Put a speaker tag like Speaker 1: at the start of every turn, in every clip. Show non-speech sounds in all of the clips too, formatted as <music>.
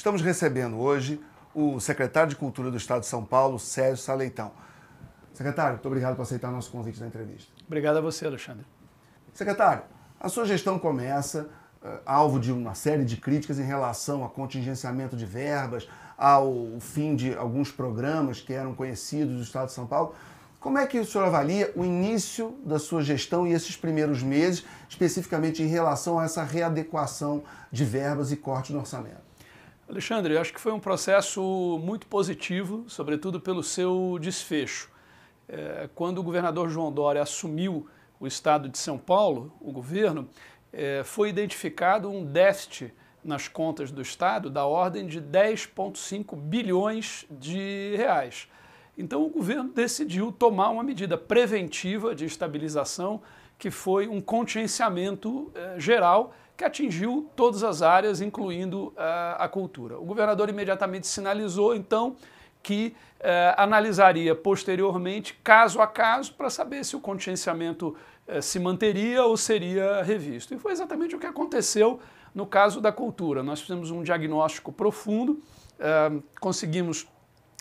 Speaker 1: Estamos recebendo hoje o secretário de Cultura do Estado de São Paulo, Sérgio Saleitão. Secretário, muito obrigado por aceitar o nosso convite da entrevista.
Speaker 2: Obrigado a você, Alexandre. Secretário,
Speaker 1: a sua gestão começa uh, alvo de uma série de críticas em relação ao contingenciamento de verbas, ao fim de alguns programas que eram conhecidos do Estado de São Paulo. Como é que o senhor avalia o início da sua gestão e esses primeiros meses, especificamente em relação a essa readequação de verbas e corte no orçamento?
Speaker 2: Alexandre, eu acho que foi um processo muito positivo, sobretudo pelo seu desfecho. É, quando o governador João Dória assumiu o estado de São Paulo, o governo, é, foi identificado um déficit nas contas do estado da ordem de 10,5 bilhões de reais. Então o governo decidiu tomar uma medida preventiva de estabilização, que foi um contingenciamento é, geral que atingiu todas as áreas, incluindo a, eh, a cultura. O governador imediatamente sinalizou, então, que eh, analisaria posteriormente, caso a caso, para saber se o contingenciamento eh, se manteria ou seria revisto. E foi exatamente o que aconteceu no caso da cultura. Nós fizemos um diagnóstico profundo, conseguimos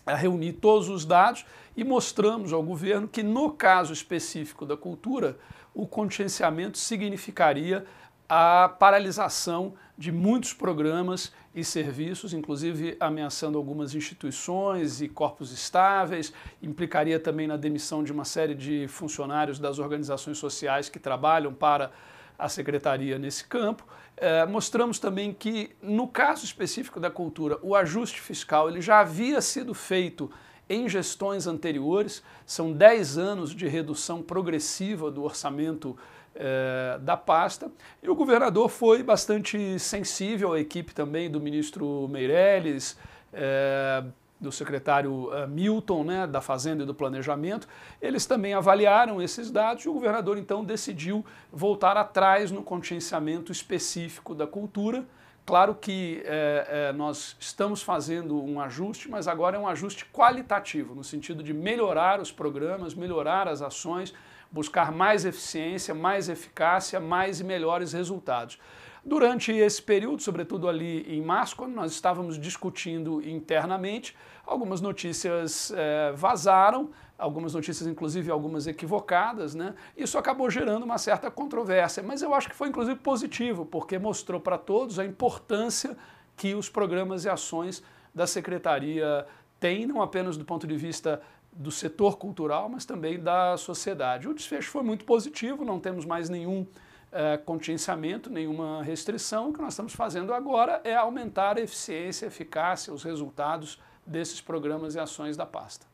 Speaker 2: reunir todos os dados e mostramos ao governo que, no caso específico da cultura, o contingenciamento significaria a paralisação de muitos programas e serviços, inclusive ameaçando algumas instituições e corpos estáveis, implicaria também na demissão de uma série de funcionários das organizações sociais que trabalham para a secretaria nesse campo. É, mostramos também que, no caso específico da cultura, o ajuste fiscal ele já havia sido feito em gestões anteriores, são 10 anos de redução progressiva do orçamento é, da pasta. E o governador foi bastante sensível, a equipe também do ministro Meirelles, é, do secretário eh, Milton, né, da Fazenda e do Planejamento, eles também avaliaram esses dados e o governador então decidiu voltar atrás no contingenciamento específico da cultura, Claro que é, é, nós estamos fazendo um ajuste, mas agora é um ajuste qualitativo, no sentido de melhorar os programas, melhorar as ações, buscar mais eficiência, mais eficácia, mais e melhores resultados. Durante esse período, sobretudo ali em março, quando nós estávamos discutindo internamente, algumas notícias eh, vazaram, algumas notícias, inclusive algumas equivocadas, né? Isso acabou gerando uma certa controvérsia, mas eu acho que foi inclusive positivo, porque mostrou para todos a importância que os programas e ações da secretaria têm, não apenas do ponto de vista do setor cultural, mas também da sociedade. O desfecho foi muito positivo, não temos mais nenhum uh, contingenciamento, nenhuma restrição. O que nós estamos fazendo agora é aumentar a eficiência, a eficácia, os resultados desses programas e ações da pasta.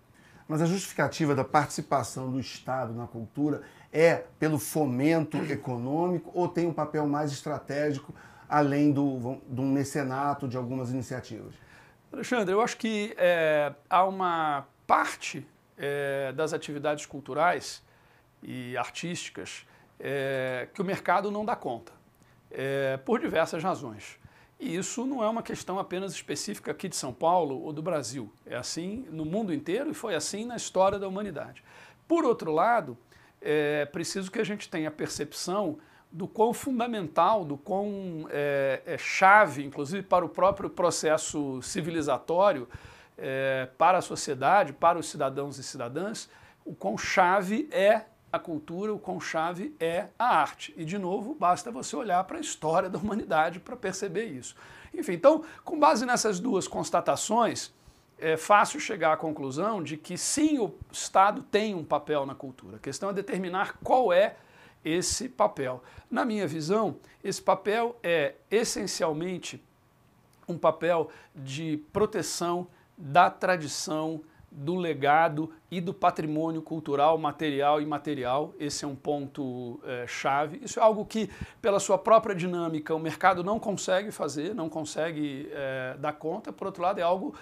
Speaker 1: Mas a justificativa da participação do Estado na cultura é pelo fomento econômico ou tem um papel mais estratégico, além do, do mecenato de algumas iniciativas?
Speaker 2: Alexandre, eu acho que é, há uma parte é, das atividades culturais e artísticas é, que o mercado não dá conta, é, por diversas razões. E isso não é uma questão apenas específica aqui de São Paulo ou do Brasil. É assim no mundo inteiro e foi assim na história da humanidade. Por outro lado, é preciso que a gente tenha percepção do quão fundamental, do quão é, é chave, inclusive para o próprio processo civilizatório, é, para a sociedade, para os cidadãos e cidadãs, o quão chave é a cultura, o conchave é a arte. E, de novo, basta você olhar para a história da humanidade para perceber isso. Enfim, então, com base nessas duas constatações, é fácil chegar à conclusão de que sim, o Estado tem um papel na cultura. A questão é determinar qual é esse papel. Na minha visão, esse papel é essencialmente um papel de proteção da tradição do legado e do patrimônio cultural, material e imaterial. Esse é um ponto é, chave. Isso é algo que, pela sua própria dinâmica, o mercado não consegue fazer, não consegue é, dar conta. Por outro lado, é algo,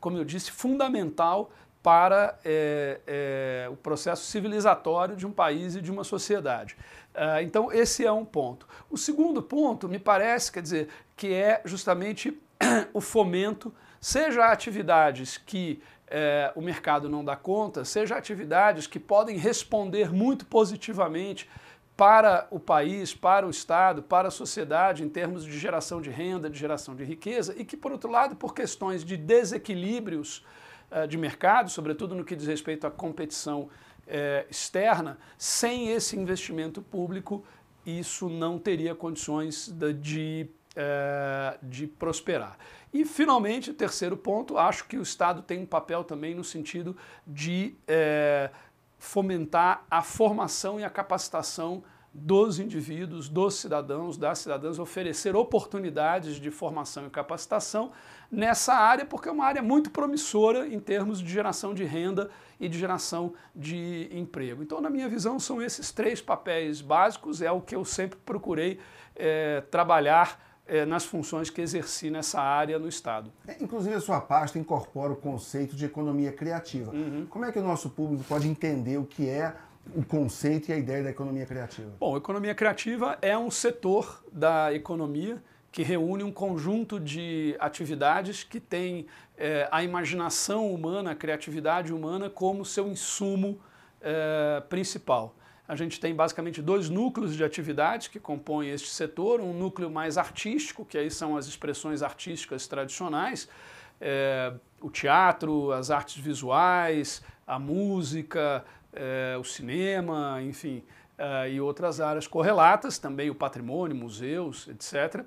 Speaker 2: como eu disse, fundamental para é, o processo civilizatório de um país e de uma sociedade. então, esse é um ponto. O segundo ponto, me parece, quer dizer, que é justamente <clears throat> o fomento, seja a atividades que é, o mercado não dá conta, seja atividades que podem responder muito positivamente para o país, para o Estado, para a sociedade, em termos de geração de renda, de geração de riqueza, e que, por outro lado, por questões de desequilíbrios eh, de mercado, sobretudo no que diz respeito à competição eh, externa, sem esse investimento público, isso não teria condições de, de é, de prosperar. E, finalmente, terceiro ponto, acho que o Estado tem um papel também no sentido de é, fomentar a formação e a capacitação dos indivíduos, dos cidadãos, das cidadãs, oferecer oportunidades de formação e capacitação nessa área, porque é uma área muito promissora em termos de geração de renda e de geração de emprego. Então, na minha visão, são esses três papéis básicos, é o que eu sempre procurei é, trabalhar é, nas funções que exerci nessa área no Estado.
Speaker 1: É, inclusive, a sua pasta incorpora o conceito de economia criativa. Uhum. Como é que o nosso público pode entender o que é o conceito e a ideia da economia criativa?
Speaker 2: Bom, a economia criativa é um setor da economia que reúne um conjunto de atividades que tem é, a imaginação humana, a criatividade humana como seu insumo é, principal a gente tem basicamente dois núcleos de atividades que compõem este setor: um núcleo mais artístico, que aí são as expressões artísticas tradicionais, é, o teatro, as artes visuais, a música, é, o cinema, enfim, é, e outras áreas correlatas, também o patrimônio, museus, etc.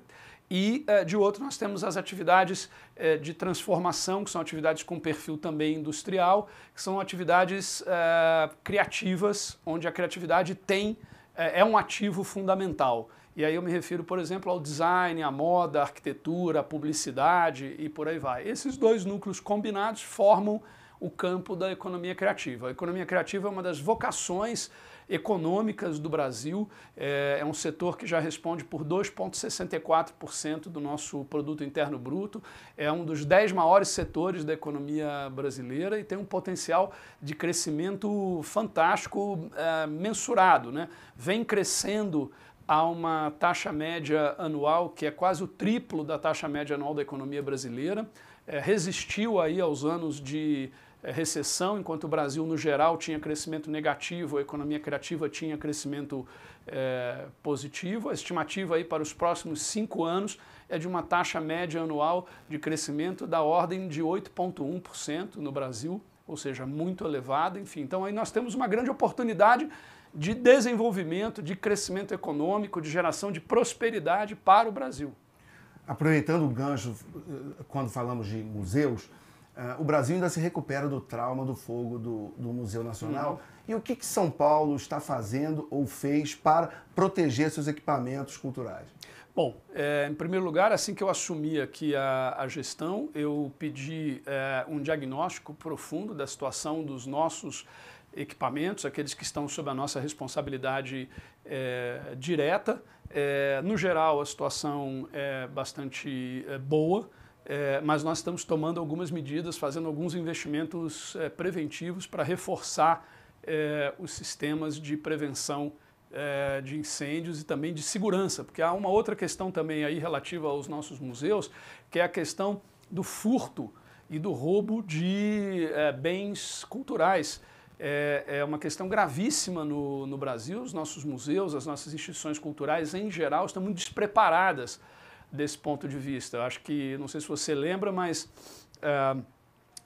Speaker 2: E, eh, de outro, nós temos as atividades eh, de transformação, que são atividades com perfil também industrial, que são atividades eh, criativas, onde a criatividade tem, é um ativo fundamental. E aí eu me refiro, por exemplo, ao design, à moda, à arquitetura, à publicidade e por aí vai. Esses dois núcleos combinados formam o campo da economia criativa. A economia criativa é uma das vocações econômicas do Brasil. É, é um setor que já responde por 2,64% do nosso produto interno bruto. É um dos dez maiores setores da economia brasileira e tem um potencial de crescimento fantástico, é, mensurado. Né? Vem crescendo a uma taxa média anual que é quase o triplo da taxa média anual da economia brasileira. É, resistiu aí aos anos de eh, recessão, enquanto o Brasil, no geral, tinha crescimento negativo, a economia criativa tinha crescimento é, positivo. A estimativa aí para os próximos cinco anos é de uma taxa média anual de crescimento da ordem de 8,1% no Brasil, ou seja, muito elevada. Enfim, então aí nós temos uma grande oportunidade de desenvolvimento, de crescimento econômico, de geração de prosperidade para o Brasil.
Speaker 1: Aproveitando o gancho, eh, quando falamos de museus, Uh, o Brasil ainda se recupera do trauma do fogo do, do Museu Nacional. Uhum. E o que, que, São Paulo está fazendo ou fez para proteger seus equipamentos culturais? Bom,
Speaker 2: é, em primeiro lugar, assim que eu assumi aqui a, a gestão, eu pedi é, um diagnóstico profundo da situação dos nossos equipamentos, aqueles que estão sob a nossa responsabilidade é, direta. É, no geral, a situação é bastante é, boa. É, mas nós estamos tomando algumas medidas, fazendo alguns investimentos é, preventivos para reforçar é, os sistemas de prevenção é, de incêndios e também de segurança, porque há uma outra questão também aí relativa aos nossos museus, que é a questão do furto e do roubo de é, bens culturais. É, é, uma questão gravíssima no, no Brasil. Os nossos museus, as nossas instituições culturais em geral estão muito despreparadas desse ponto de vista. Eu acho que, não sei se você lembra, mas uh,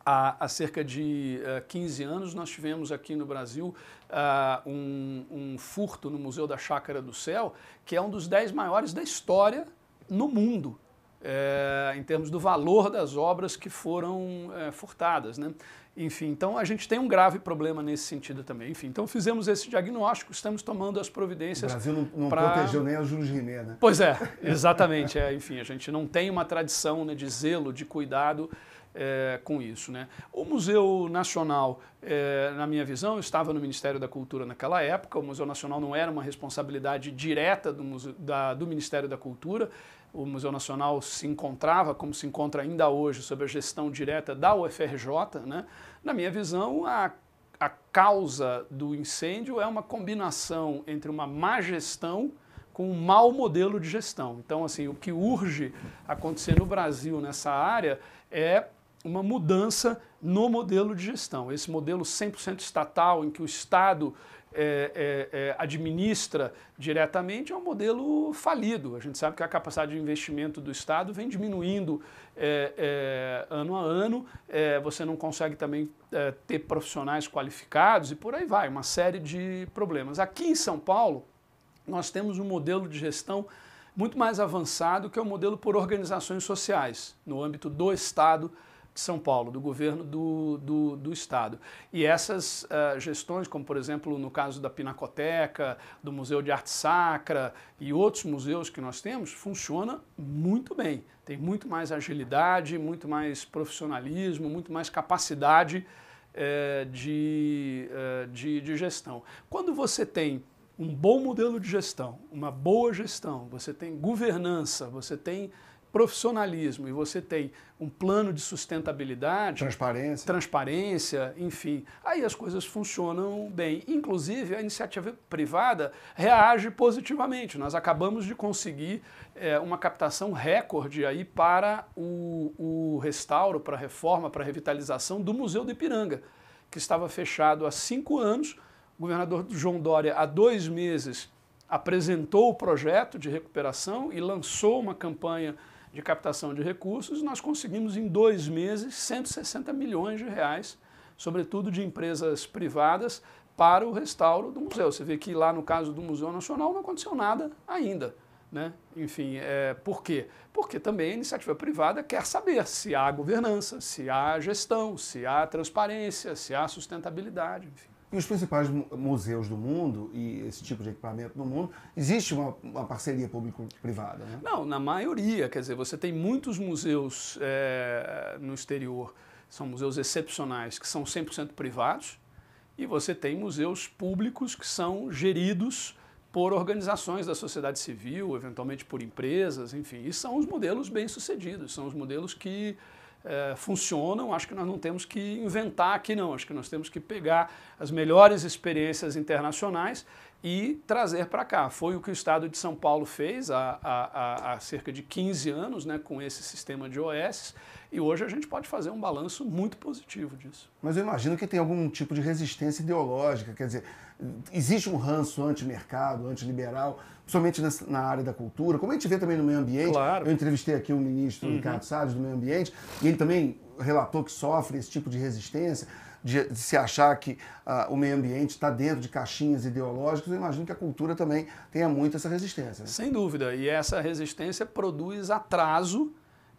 Speaker 2: há, há, cerca de uh, eh, 15 anos nós tivemos aqui no Brasil uh, um, um furto no Museu da Chácara do Céu, que é um dos 10 maiores da história no mundo é, em termos do valor das obras que foram é, furtadas. Né? Enfim, então a gente tem um grave problema nesse sentido também. Enfim, então fizemos esse diagnóstico, estamos tomando as providências. O Brasil não, não pra... protegeu nem
Speaker 1: a Junginé, né? Pois é, exatamente.
Speaker 2: é, enfim, a gente não tem uma tradição né, de zelo, de cuidado é, com isso. Né? O Museu Nacional, é, na minha visão, estava no Ministério da Cultura naquela época, o Museu Nacional não era uma responsabilidade direta do, museu, da, do Ministério da Cultura, o Museu Nacional se encontrava, como se encontra ainda hoje, sob a gestão direta da UFRJ. Né? Na minha visão, a a causa do incêndio é uma combinação entre uma má gestão com um mau modelo de gestão. Então, assim, o que urge acontecer no Brasil nessa área é uma mudança no modelo de gestão. Esse modelo 100% estatal, em que o Estado é, é, é, administra diretamente é um modelo falido. A gente sabe que a capacidade de investimento do Estado vem diminuindo é, é, ano a ano, é, você não consegue também ter profissionais qualificados e por aí vai, uma série de problemas. Aqui em São Paulo, nós temos um modelo de gestão muito mais avançado que é o modelo por organizações sociais, no âmbito do Estado de São Paulo, do governo do, do, do Estado. E essas uh, gestões, como por exemplo no caso da Pinacoteca, do Museu de Arte Sacra e outros museus que nós temos, funciona muito bem. Tem muito mais agilidade, muito mais profissionalismo, muito mais capacidade eh, de, eh, de, de gestão. Quando você tem um bom modelo de gestão, uma boa gestão, você tem governança, você tem profissionalismo e você tem um plano de sustentabilidade, transparência, transparência, enfim, aí as coisas funcionam bem. Inclusive a iniciativa privada reage positivamente. Nós acabamos de conseguir é, uma captação recorde aí para o, o restauro, para a reforma, para a revitalização do Museu do Ipiranga, que estava fechado há cinco anos. O governador João Dória há dois meses apresentou o projeto de recuperação e lançou uma campanha de captação de recursos, nós conseguimos em dois meses 160 milhões de reais, sobretudo de empresas privadas, para o restauro do museu. Você vê que lá no caso do Museu Nacional não aconteceu nada ainda. Né? Enfim, é, por quê? Porque também a iniciativa privada quer saber se há governança, se há gestão, se há transparência, se há sustentabilidade, enfim. E
Speaker 1: os principais museus do mundo e esse tipo de equipamento no mundo, existe uma, uma parceria público-privada, né?
Speaker 2: Não, na maioria. Quer dizer, você tem muitos museus é, no exterior, são museus excepcionais, que são 100% privados, e você tem museus públicos que são geridos por organizações da sociedade civil, eventualmente por empresas, enfim. E são os modelos bem-sucedidos, são os modelos que é, funcionam, acho que nós não temos que inventar aqui, não. Acho que nós temos que pegar as melhores experiências internacionais e trazer para cá. Foi o que o Estado de São Paulo fez há, há, há, cerca de 15 anos né, com esse sistema de OS e hoje a gente pode fazer um balanço muito positivo disso.
Speaker 1: Mas eu imagino que tem algum tipo de resistência ideológica, quer dizer, existe um ranço anti-mercado, anti-liberal somente nessa, na área da cultura, como a gente vê também no meio ambiente. Claro. Eu entrevistei aqui o ministro uhum. Ricardo Salles do meio ambiente, e ele também relatou que sofre esse tipo de resistência, de, de se achar que uh, o meio ambiente está dentro de caixinhas ideológicas. Eu imagino que a cultura também tenha muito essa resistência. Né? Sem
Speaker 2: dúvida, e essa resistência produz atraso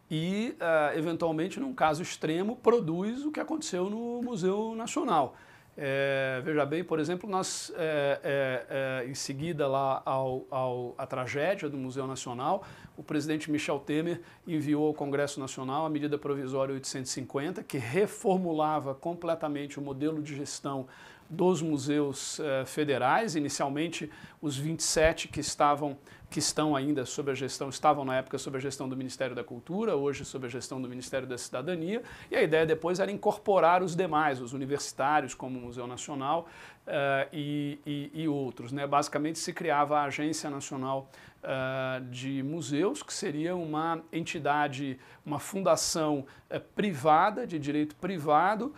Speaker 2: e, uh, eventualmente, num caso extremo, produz o que aconteceu no Museu Nacional. É, veja bem, por exemplo, nós, é, é, em seguida lá ao, ao, à tragédia do Museu Nacional, o presidente Michel Temer enviou ao Congresso Nacional a medida provisória 850, que reformulava completamente o modelo de gestão dos museus eh, federais, inicialmente os 27 que estavam que estão ainda sob a gestão, estavam na época sob a gestão do Ministério da Cultura, hoje sob a gestão do Ministério da Cidadania, e a ideia depois era incorporar os demais, os universitários, como o Museu Nacional eh, e, e, e, outros. Né? Basicamente se criava a Agência Nacional eh, de Museus, que seria uma entidade, uma fundação eh, privada, de direito privado,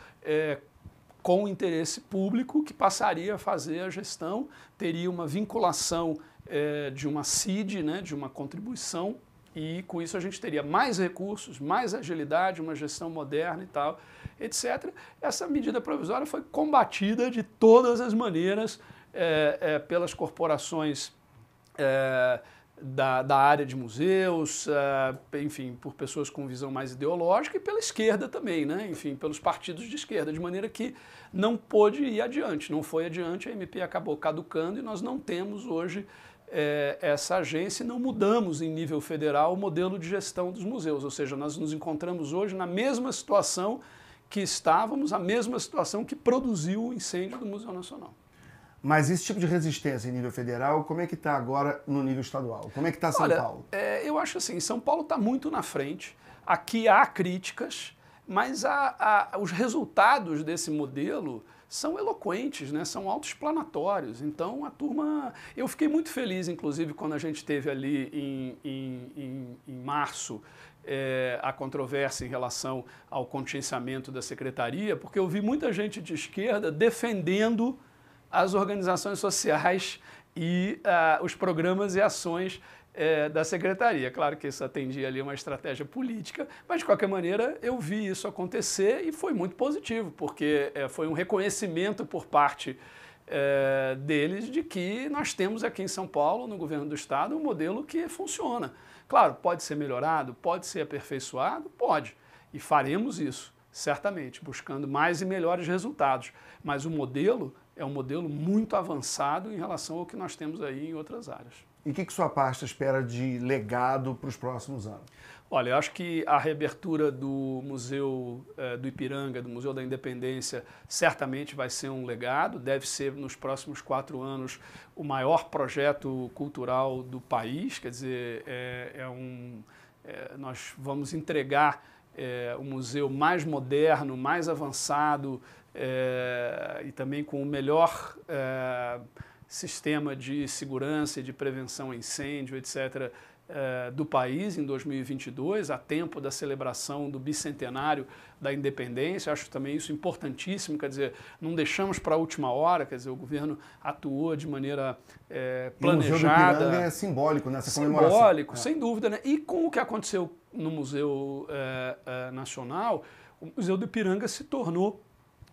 Speaker 2: com o interesse público, que passaria a fazer a gestão, teria uma vinculação é, de uma CID, né, de uma contribuição, e com isso a gente teria mais recursos, mais agilidade, uma gestão moderna e tal, etc. Essa medida provisória foi combatida de todas as maneiras é, é, pelas corporações da, da, área de museus, uh, enfim, por pessoas com visão mais ideológica e pela esquerda também, né? enfim, pelos partidos de esquerda, de maneira que não pôde ir adiante, não foi adiante, a MP acabou caducando e nós não temos hoje eh, essa agência e não mudamos em nível federal o modelo de gestão dos museus, ou seja, nós nos encontramos hoje na mesma situação que estávamos, a mesma situação que produziu o incêndio do Museu Nacional.
Speaker 1: Mas esse tipo de resistência em nível federal, como é que está agora no nível estadual? Como é que está São Olha, Paulo?
Speaker 2: É, eu acho assim, São Paulo está muito na frente. Aqui há críticas, mas há, há, os resultados desse modelo são eloquentes, né? são autoexplanatórios. Então a turma. Eu fiquei muito feliz, inclusive, quando a gente teve ali em, em, em, em março é, a controvérsia em relação ao contingenciamento da secretaria, porque eu vi muita gente de esquerda defendendo as organizações sociais e uh, os programas e ações é, da secretaria. Claro que isso atendia ali uma estratégia política, mas de qualquer maneira eu vi isso acontecer e foi muito positivo, porque é, foi um reconhecimento por parte é, deles de que nós temos aqui em São Paulo, no governo do estado, um modelo que funciona. Claro, pode ser melhorado, pode ser aperfeiçoado, pode, e faremos isso. Certamente, buscando mais e melhores resultados. Mas o modelo é um modelo muito avançado em relação ao que nós temos aí em outras áreas.
Speaker 1: E o que, que sua pasta espera de legado para os próximos anos?
Speaker 2: Olha, eu acho que a reabertura do Museu eh, do Ipiranga, do Museu da Independência, certamente vai ser um legado, deve ser nos próximos quatro anos o maior projeto cultural do país. Quer dizer, é, é um, é, nós vamos entregar é, museu mais moderno, mais avançado é, e também com o melhor é, sistema de segurança e de prevenção a incêndio, etc., eh, do país em 2022, a tempo da celebração do bicentenário da independência. Acho também isso importantíssimo, quer dizer, não deixamos para a última hora, quer dizer, o governo atuou de maneira planejada. Eh, e o Museu do é
Speaker 1: simbólico nessa simbólico, comemoração. Simbólico, é. sem
Speaker 2: dúvida, né? E com o que aconteceu no Museu eh, Nacional, o Museu do Ipiranga se tornou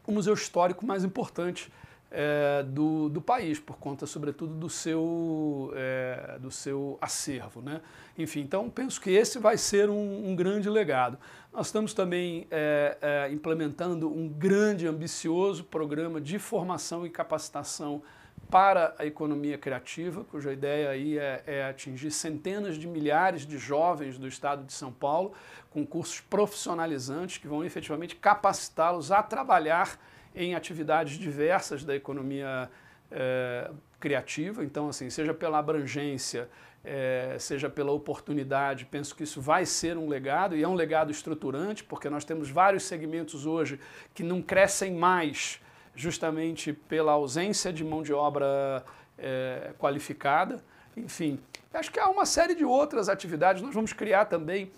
Speaker 2: o museu histórico mais importante é, do, do país, por conta, sobretudo, do seu, é, do seu acervo. Né? Enfim, então penso que esse vai ser um, um grande legado. Nós estamos também é, é, implementando um grande, ambicioso programa de formação e capacitação para a economia criativa, cuja ideia aí é, é, atingir centenas de milhares de jovens do estado de São Paulo com cursos profissionalizantes que vão efetivamente capacitá-los a trabalhar em atividades diversas da economia é, criativa. Então, assim, seja pela abrangência, é, seja pela oportunidade, penso que isso vai ser um legado e é um legado estruturante, porque nós temos vários segmentos hoje que não crescem mais justamente pela ausência de mão de obra é, qualificada. Enfim, acho que há uma série de outras atividades. Nós vamos criar também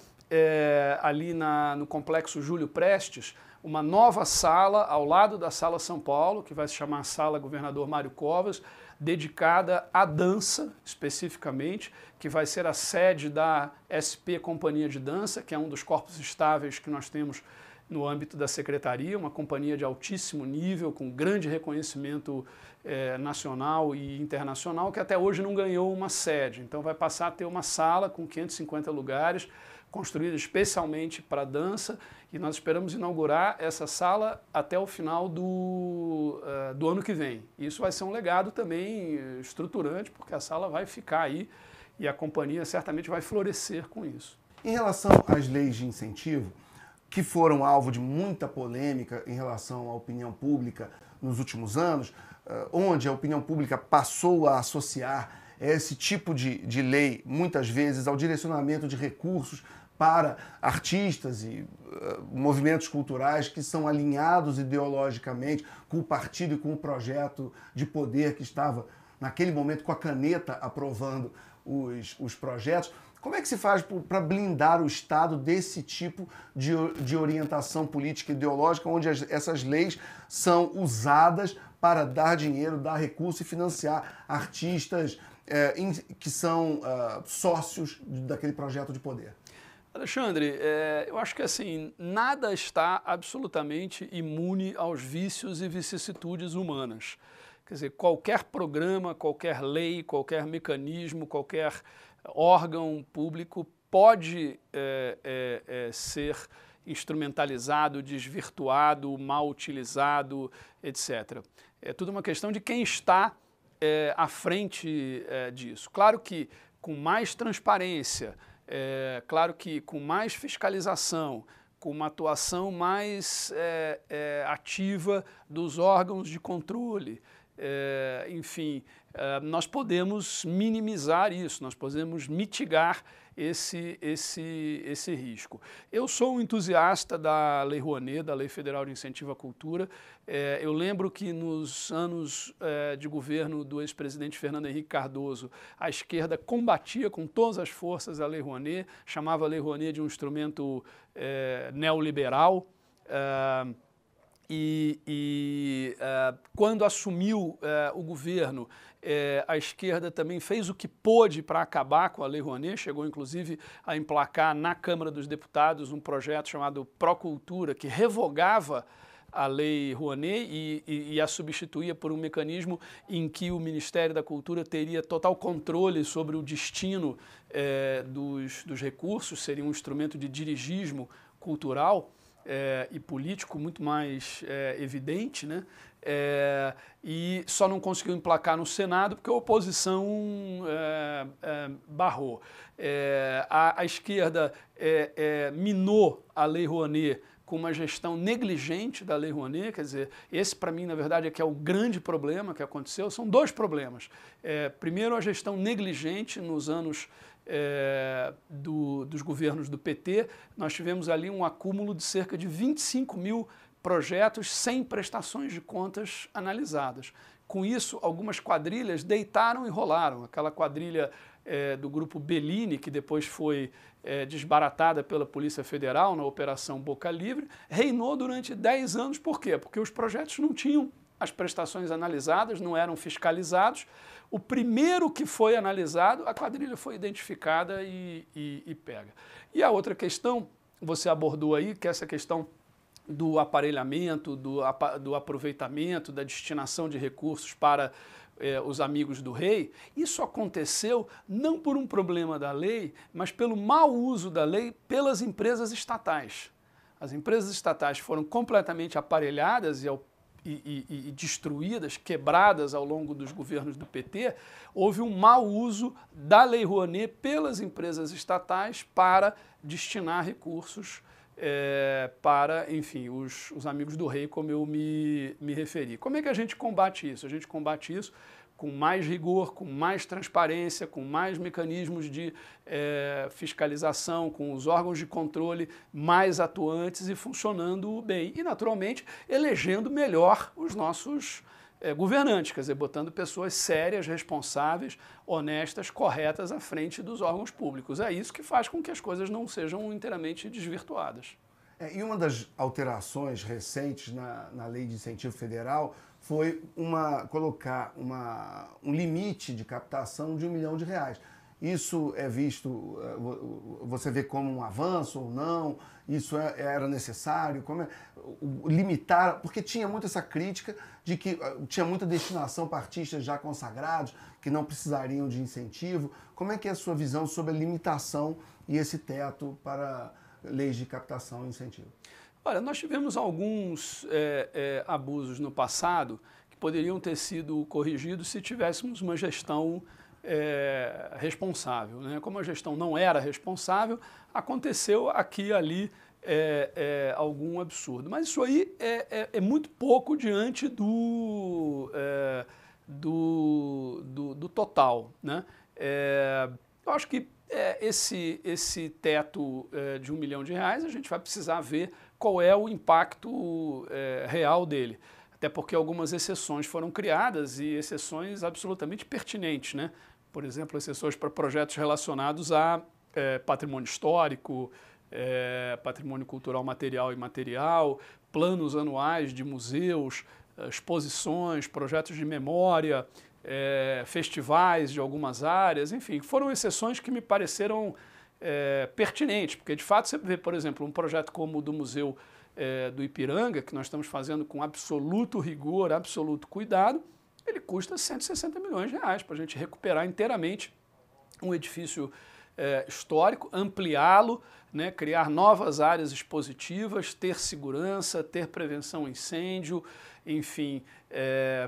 Speaker 2: ali na, no Complexo Júlio Prestes uma nova sala ao lado da Sala São Paulo, que vai se chamar Sala Governador Mário Covas, dedicada à dança especificamente, que vai ser a sede da SP Companhia de Dança, que é um dos corpos estáveis que nós temos no âmbito da secretaria, uma companhia de altíssimo nível, com grande reconhecimento eh, nacional e internacional, que até hoje não ganhou uma sede. Então, vai passar a ter uma sala com 550 lugares construída especialmente para dança e nós esperamos inaugurar essa sala até o final do, uh, do ano que vem. Isso vai ser um legado também eh, estruturante, porque a sala vai ficar aí e a companhia certamente vai florescer com isso.
Speaker 1: Em relação às leis de incentivo, que foram alvo de muita polêmica em relação à opinião pública nos últimos anos, eh, onde a opinião pública passou a associar esse tipo de, de lei, muitas vezes, ao direcionamento de recursos para artistas e uh, movimentos culturais que são alinhados ideologicamente com o partido e com o projeto de poder que estava, naquele momento, com a caneta aprovando os, os projetos. Como é que se faz para blindar o Estado desse tipo de, de orientação política e ideológica, onde as, essas leis são usadas para dar dinheiro, dar recurso e financiar artistas in, eh, que são uh, sócios daquele projeto de poder?
Speaker 2: Alexandre, é, eu acho que assim, nada está absolutamente imune aos vícios e vicissitudes humanas. Quer dizer, qualquer programa, qualquer lei, qualquer mecanismo, qualquer órgão público pode é, é, é ser instrumentalizado, desvirtuado, mal utilizado, etc. É tudo uma questão de quem está é, à frente é, disso. Claro que com mais transparência, é, claro que com mais fiscalização, com uma atuação mais é, é, ativa dos órgãos de controle, é, enfim, é, nós podemos minimizar isso, nós podemos mitigar esse, esse, esse risco. Eu sou um entusiasta da Lei Rouanet, da Lei Federal de Incentivo à Cultura. É, eu lembro que nos anos é, de governo do ex-presidente Fernando Henrique Cardoso, a esquerda combatia com todas as forças a Lei Rouanet, chamava a Lei Rouanet de um instrumento é, neoliberal. É, e, e é, quando assumiu é, o governo, é, a esquerda também fez o que pôde para acabar com a Lei Rouanet, chegou inclusive a emplacar na Câmara dos Deputados um projeto chamado Procultura, que revogava a lei Rouanet e, e, e, a substituía por um mecanismo em que o Ministério da Cultura teria total controle sobre o destino é, dos, dos recursos, seria um instrumento de dirigismo cultural. É, e político muito mais é, evidente, né? É, e só não conseguiu emplacar no Senado porque a oposição é, é, barrou. É, a, a, esquerda é, é, minou a Lei Rouanet com uma gestão negligente da Lei Rouanet, quer dizer, esse para mim, na verdade, é que é o grande problema que aconteceu, são dois problemas. primeiro, a gestão negligente nos anos é, do, dos governos do PT, nós tivemos ali um acúmulo de cerca de 25 mil projetos sem prestações de contas analisadas. Com isso, algumas quadrilhas deitaram e rolaram. Aquela quadrilha é, do grupo Bellini, que depois foi é, desbaratada pela Polícia Federal na Operação Boca Livre, reinou durante 10 anos. Por quê? Porque os projetos não tinham as prestações analisadas, não eram fiscalizados. O primeiro que foi analisado, a quadrilha foi identificada e, e, e pega. E a outra questão, você abordou aí, que é essa questão do aparelhamento, do, do aproveitamento, da destinação de recursos para eh, os amigos do rei, isso aconteceu não por um problema da lei, mas pelo mau uso da lei pelas empresas estatais. As empresas estatais foram completamente aparelhadas e e, e, destruídas, quebradas ao longo dos governos do PT, houve um mau uso da Lei Rouanet pelas empresas estatais para destinar recursos é, para, enfim, os, os amigos do rei, como eu me, me referi. Como é que a gente combate isso? A gente combate isso com mais rigor, com mais transparência, com mais mecanismos de é, fiscalização, com os órgãos de controle mais atuantes e funcionando bem. E, naturalmente, elegendo melhor os nossos é, governantes, quer dizer, botando pessoas sérias, responsáveis, honestas, corretas à frente dos órgãos públicos. É isso que faz com que as coisas não sejam inteiramente desvirtuadas. É, e uma
Speaker 1: das alterações recentes na, na lei de incentivo federal foi uma, colocar uma, um limite de captação de um milhão de reais. Isso é visto, eh, você vê como um avanço ou não? Isso é, era necessário? Como é, limitar, porque tinha muito essa crítica de que eh, tinha muita destinação para artistas já consagrados, que não precisariam de incentivo. Como é que é a sua visão sobre a limitação e esse teto para leis de captação e incentivo?
Speaker 2: Olha, nós tivemos alguns é, é, abusos no passado que poderiam ter sido corrigidos se tivéssemos uma gestão é, responsável. Né? Como a gestão não era responsável, aconteceu aqui e ali é, é, algum absurdo. Mas isso aí é, é, é muito pouco diante do, é, do, do, do, total. Né? eu acho que esse, esse teto de um milhão de reais a gente vai precisar ver qual é o impacto real dele até porque algumas exceções foram criadas e exceções absolutamente pertinentes, né? por exemplo, exceções para projetos relacionados a é, patrimônio histórico, é, patrimônio cultural material e imaterial, planos anuais de museus, eh, exposições, projetos de memória, é, festivais de algumas áreas, enfim, foram exceções que me pareceram é, pertinentes, porque de fato você vê, por exemplo, um projeto como o do Museu é, do Ipiranga, que nós estamos fazendo com absoluto rigor, absoluto cuidado, ele custa 160 milhões de reais para a gente recuperar inteiramente um edifício é, histórico, ampliá-lo, né, criar novas áreas expositivas, ter segurança, ter prevenção a incêndio, enfim, é,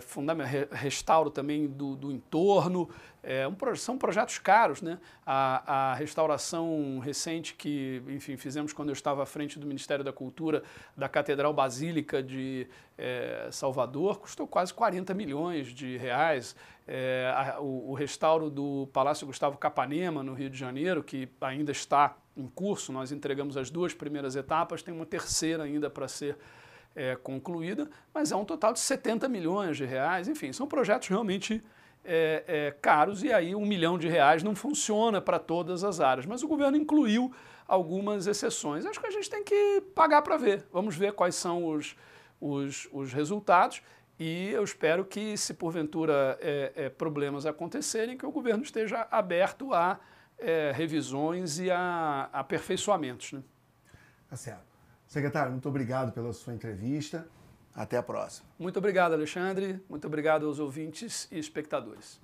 Speaker 2: restauro também do, do entorno. É, um, são projetos caros, né? A, a, restauração recente que, enfim, fizemos quando eu estava à frente do Ministério da Cultura da Catedral Basílica de é, Salvador custou quase 40 milhões de reais. É, a, o, o restauro do Palácio Gustavo Capanema, no Rio de Janeiro, que ainda está em curso, nós entregamos as duas primeiras etapas, tem uma terceira ainda para ser é, concluída, mas é um total de 70 milhões de reais. Enfim, são projetos realmente é, é, caros e aí um milhão de reais não funciona para todas as áreas. Mas o governo incluiu algumas exceções. Acho que a gente tem que pagar para ver. Vamos ver quais são os, os, os, resultados. E eu espero que, se porventura é, é, problemas acontecerem, que o governo esteja aberto a é, revisões e a aperfeiçoamentos. Né? Tá
Speaker 1: certo. Secretário, muito obrigado pela sua entrevista. Até a próxima.
Speaker 2: Muito obrigado, Alexandre. Muito obrigado aos ouvintes e espectadores.